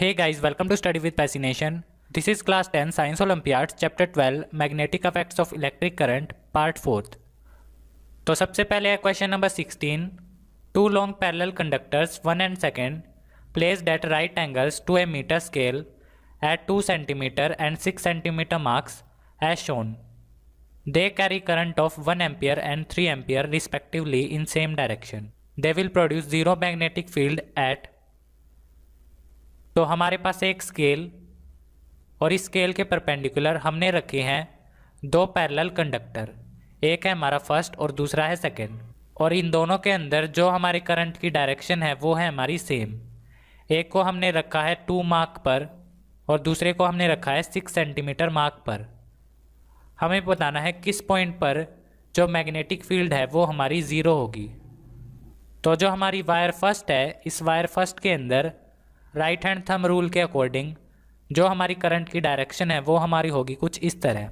Hey guys, welcome to Study with Fascination. This is class 10 Science Olympiads chapter 12 Magnetic Effects of Electric Current part fourth तो सबसे पहले है question number 16 two long parallel conductors one and second placed at right angles to a metre scale at two centimetre and six centimetre marks as shown They carry current of 1 ampere and 3 ampere respectively in same direction. They will produce zero magnetic field at तो हमारे पास एक scale और इस scale के perpendicular हमने रखे हैं दो पैरेलल कंडक्टर एक है हमारा फर्स्ट और दूसरा है सेकंड और इन दोनों के अंदर जो हमारे करंट की डायरेक्शन है वो है हमारी सेम एक को हमने रखा है टू मार्क पर और दूसरे को हमने रखा है सिक्स सेंटीमीटर मार्क पर हमें बताना है किस पॉइंट पर जो मैग्नेटिक फील्ड है वो हमारी ज़ीरो होगी तो जो हमारी वायर फर्स्ट है इस वायर फर्स्ट के अंदर राइट हैंड थम रूल के अकॉर्डिंग जो हमारी करंट की डायरेक्शन है वो हमारी होगी कुछ इस तरह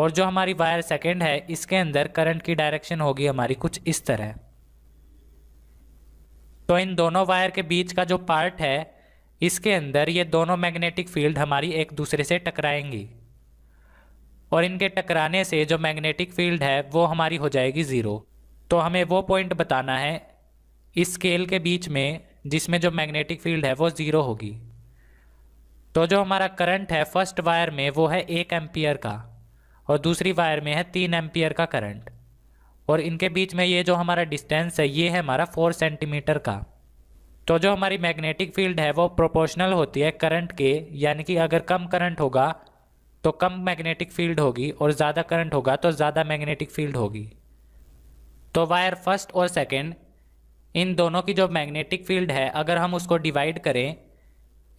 और जो हमारी वायर सेकेंड है इसके अंदर करंट की डायरेक्शन होगी हमारी कुछ इस तरह तो इन दोनों वायर के बीच का जो पार्ट है इसके अंदर ये दोनों मैग्नेटिक फील्ड हमारी एक दूसरे से टकराएंगी और इनके टकराने से जो मैग्नेटिक फील्ड है वो हमारी हो जाएगी ज़ीरो तो हमें वो पॉइंट बताना है इस स्केल के बीच में जिसमें जो मैग्नेटिक फील्ड है वो ज़ीरो होगी तो जो हमारा करंट है फर्स्ट वायर में वो है एक एम्पियर का और दूसरी वायर में है तीन एम्पियर का करंट और इनके बीच में ये जो हमारा डिस्टेंस है ये है हमारा फोर सेंटीमीटर का तो जो हमारी मैग्नेटिक फील्ड है वो प्रोपोर्शनल होती है करंट के यानी कि अगर कम करंट होगा तो कम मैग्नेटिक फील्ड होगी और ज़्यादा करंट होगा तो ज़्यादा मैग्नेटिक फील्ड होगी तो वायर फर्स्ट और सेकेंड इन दोनों की जो मैग्नेटिक फील्ड है अगर हम उसको डिवाइड करें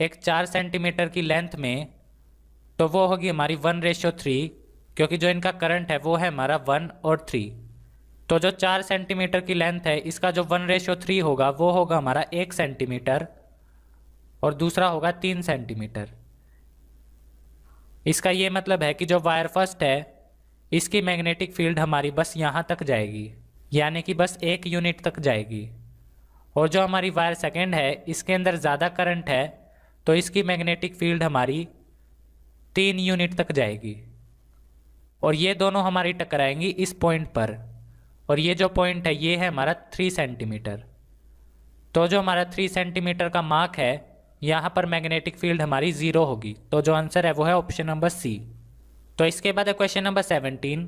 एक चार सेंटीमीटर की लेंथ में तो वो होगी हमारी वन रेशियो थ्री क्योंकि जो इनका करंट है वो है हमारा वन और थ्री तो जो चार सेंटीमीटर की लेंथ है इसका जो वन रेशियो थ्री होगा वो होगा हमारा एक सेंटीमीटर और दूसरा होगा तीन सेंटीमीटर इसका ये मतलब है कि जो वायर फर्स्ट है इसकी मैग्नेटिक फील्ड हमारी बस यहाँ तक जाएगी यानी कि बस एक यूनिट तक जाएगी और जो हमारी वायर सेकेंड है इसके अंदर ज़्यादा करंट है तो इसकी मैग्नेटिक फील्ड हमारी तीन यूनिट तक जाएगी और ये दोनों हमारी टकराएंगी इस पॉइंट पर और ये जो पॉइंट है ये है हमारा थ्री सेंटीमीटर तो जो हमारा थ्री सेंटीमीटर का मार्क है यहाँ पर मैग्नेटिक फील्ड हमारी ज़ीरो होगी तो जो आंसर है वो है ऑप्शन नंबर सी तो इसके बाद है question number seventeen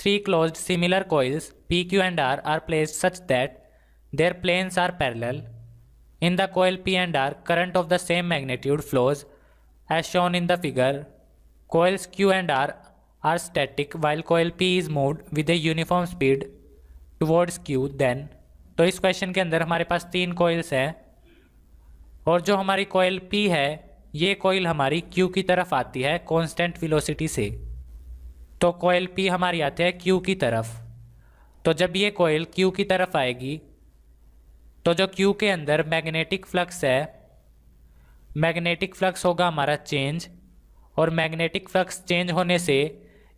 three close similar coils P Q and R are placed such that their planes are parallel in the coil P and R current of the same magnitude flows as shown in the figure coils Q and R are static while coil P is move with a uniform speed towards Q then तो इस question के अंदर हमारे पास तीन coils हैं और जो हमारी कोयल पी है ये कोयल हमारी क्यू की तरफ आती है कांस्टेंट वेलोसिटी से तो कोयल पी हमारी आती है क्यू की तरफ तो जब ये कोयल क्यू की तरफ आएगी तो जो क्यू के अंदर मैग्नेटिक फ्लक्स है मैग्नेटिक फ्लक्स होगा हमारा चेंज और मैग्नेटिक फ्लक्स चेंज होने से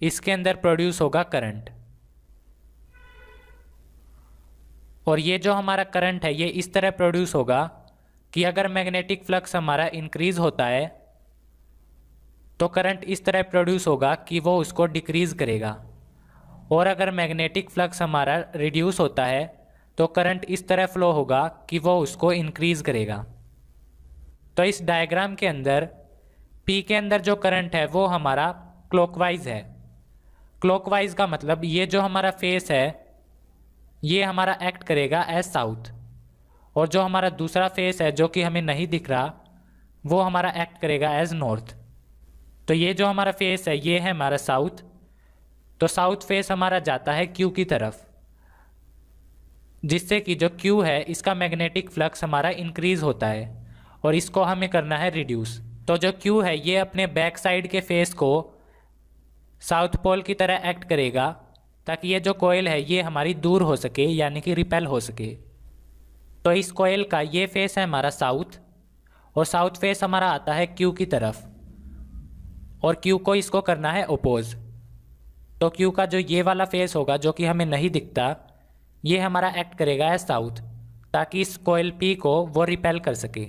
इसके अंदर प्रोड्यूस होगा करंट और ये जो हमारा करंट है ये इस तरह प्रोड्यूस होगा कि अगर मैग्नेटिक फ्लक्स हमारा इंक्रीज होता है तो करंट इस तरह प्रोड्यूस होगा कि वो उसको डिक्रीज करेगा और अगर मैग्नेटिक फ्लक्स हमारा रिड्यूस होता है तो करंट इस तरह फ्लो होगा कि वो उसको इंक्रीज करेगा तो इस डायग्राम के अंदर पी के अंदर जो करंट है वो हमारा क्लॉकवाइज है क्लॉकवाइज का मतलब ये जो हमारा फेस है ये हमारा एक्ट करेगा एज साउथ और जो हमारा दूसरा फेस है जो कि हमें नहीं दिख रहा वो हमारा एक्ट करेगा एज नॉर्थ तो ये जो हमारा फेस है ये है हमारा साउथ तो साउथ फेस हमारा जाता है क्यू की तरफ जिससे कि जो क्यू है इसका मैग्नेटिक फ्लक्स हमारा इंक्रीज होता है और इसको हमें करना है रिड्यूस तो जो क्यू है ये अपने बैक साइड के फेस को साउथ पोल की तरह एक्ट करेगा ताकि ये जो कोयल है ये हमारी दूर हो सके यानी कि रिपेल हो सके तो इस कोयल का ये फेस है हमारा साउथ और साउथ फेस हमारा आता है क्यू की तरफ और क्यू को इसको करना है ओपोज तो क्यू का जो ये वाला फेस होगा जो कि हमें नहीं दिखता ये हमारा एक्ट करेगा है साउथ ताकि इस कोयल पी को वो रिपेल कर सके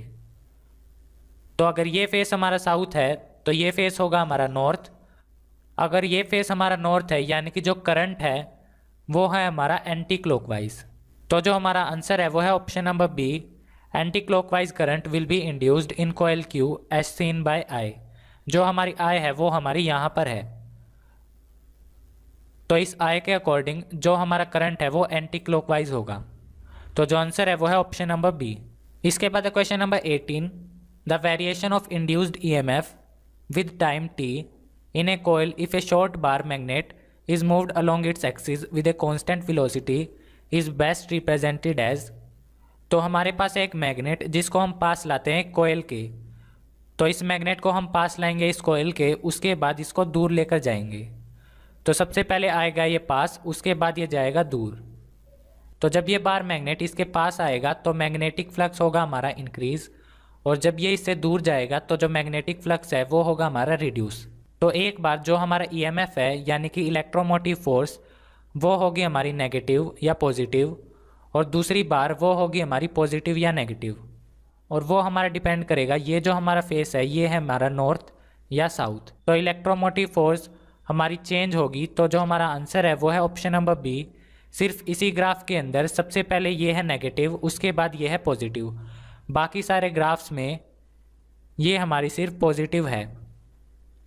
तो अगर ये फेस हमारा साउथ है तो ये फेस होगा हमारा नॉर्थ अगर ये फेस हमारा नॉर्थ है यानी कि जो करंट है वो है हमारा एंटी क्लॉकवाइज तो जो हमारा आंसर है वो है option number B anti clockwise current will be induced in coil Q as seen by I जो हमारी आय है वो हमारी यहाँ पर है तो इस आय के अकॉर्डिंग जो हमारा करंट है वो एंटी क्लॉकवाइज होगा तो जो आंसर है वो है ऑप्शन नंबर बी इसके बाद है question number eighteen the variation of induced E M F with time T in a coil if a short bar magnet is moved along its axis with a constant velocity is best represented as तो हमारे पास है एक magnet जिसको हम पास लाते हैं कोयल के तो इस मैग्नेट को हम पास लाएंगे इस कोयल के उसके बाद इसको दूर लेकर जाएंगे तो सबसे पहले आएगा ये पास उसके बाद ये जाएगा दूर तो जब ये बार मैग्नेट इसके पास आएगा तो मैग्नेटिक फ्लक्स होगा हमारा इंक्रीज़ और जब ये इससे दूर जाएगा तो जो मैग्नेटिक फ्लक्स है वो होगा हमारा रिड्यूस तो एक बार जो हमारा ईएमएफ e है यानी कि इलेक्ट्रोमोटिव फोर्स वो होगी हमारी नेगेटिव या पॉजिटिव और दूसरी बार वो होगी हमारी पॉजिटिव या नेगेटिव और वो हमारा डिपेंड करेगा ये जो हमारा फेस है ये है हमारा नॉर्थ या साउथ तो इलेक्ट्रोमोटिव फोर्स हमारी चेंज होगी तो जो हमारा आंसर है वो है ऑप्शन नंबर बी सिर्फ इसी ग्राफ के अंदर सबसे पहले ये है नेगेटिव उसके बाद ये है पॉजिटिव बाकी सारे ग्राफ्स में ये हमारी सिर्फ पॉजिटिव है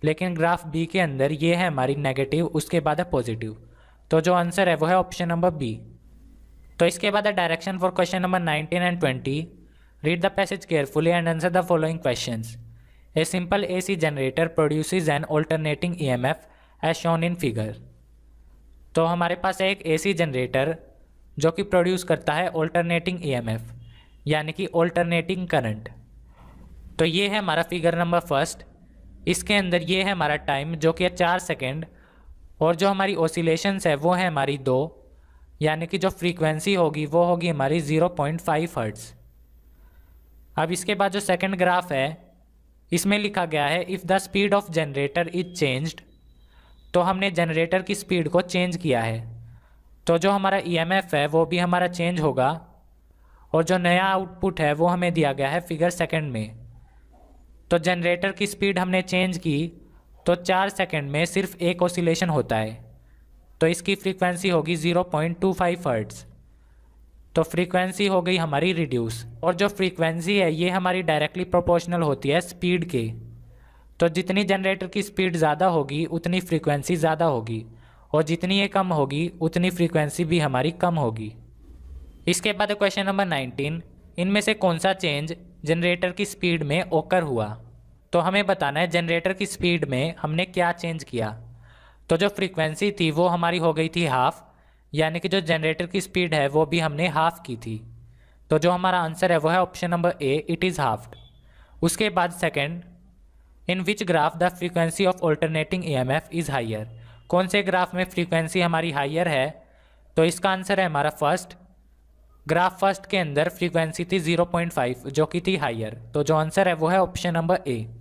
लेकिन ग्राफ बी के अंदर ये है हमारी नेगेटिव उसके बाद है पॉजिटिव तो जो आंसर है वो है ऑप्शन नंबर बी तो इसके बाद है direction for question number nineteen and twenty read the passage carefully and answer the following question a simple A C generator produce an alternating E M F as shown in figure तो हमारे पास है एक ए C generator जो कि produce करता है alternating E M F यानी कि ऑल्टरनेटिंग करंट तो ये है हमारा फिगर नंबर फर्स्ट इसके अंदर ये है हमारा टाइम जो कि है चार सेकेंड और जो हमारी ओसिलेशंस है वो है हमारी दो यानी कि जो फ्रीक्वेंसी होगी वो होगी हमारी ज़ीरो पॉइंट फाइव हर्ट्स अब इसके बाद जो सेकंड ग्राफ है इसमें लिखा गया है if the speed of generator is changed तो हमने जनरेटर की स्पीड को चेंज किया है तो जो हमारा ई e है वो भी हमारा चेंज होगा और जो नया आउटपुट है वो हमें दिया गया है फिगर सेकंड में तो जनरेटर की स्पीड हमने चेंज की तो चार सेकेंड में सिर्फ एक ओसिलेशन होता है तो इसकी फ्रीक्वेंसी होगी zero point two five hertz तो फ्रीक्वेंसी हो गई हमारी रिड्यूस और जो फ्रीक्वेंसी है ये हमारी डायरेक्टली प्रोपोर्शनल होती है स्पीड के तो जितनी जनरेटर की स्पीड ज़्यादा होगी उतनी फ्रीक्वेंसी ज़्यादा होगी और जितनी ये कम होगी उतनी फ्रीक्वेंसी भी हमारी कम होगी इसके बाद क्वेश्चन नंबर नाइनटीन इनमें से कौन सा चेंज जनरेटर की स्पीड में ओकर हुआ तो हमें बताना है जनरेटर की स्पीड में हमने क्या चेंज किया तो जो फ्रीक्वेंसी थी वो हमारी हो गई थी हाफ़ यानी कि जो जनरेटर की स्पीड है वो भी हमने हाफ़ की थी तो जो हमारा आंसर है वो है option number A it is halved उसके बाद second in which graph the frequency of alternating E M F is higher कौन से ग्राफ में फ्रीक्वेंसी हमारी हाइयर है तो इसका आंसर है हमारा फर्स्ट ग्राफ फर्स्ट के अंदर फ्रीक्वेंसी थी 0.5 जो कि थी हाइयर तो जो आंसर है वो है ऑप्शन नंबर ए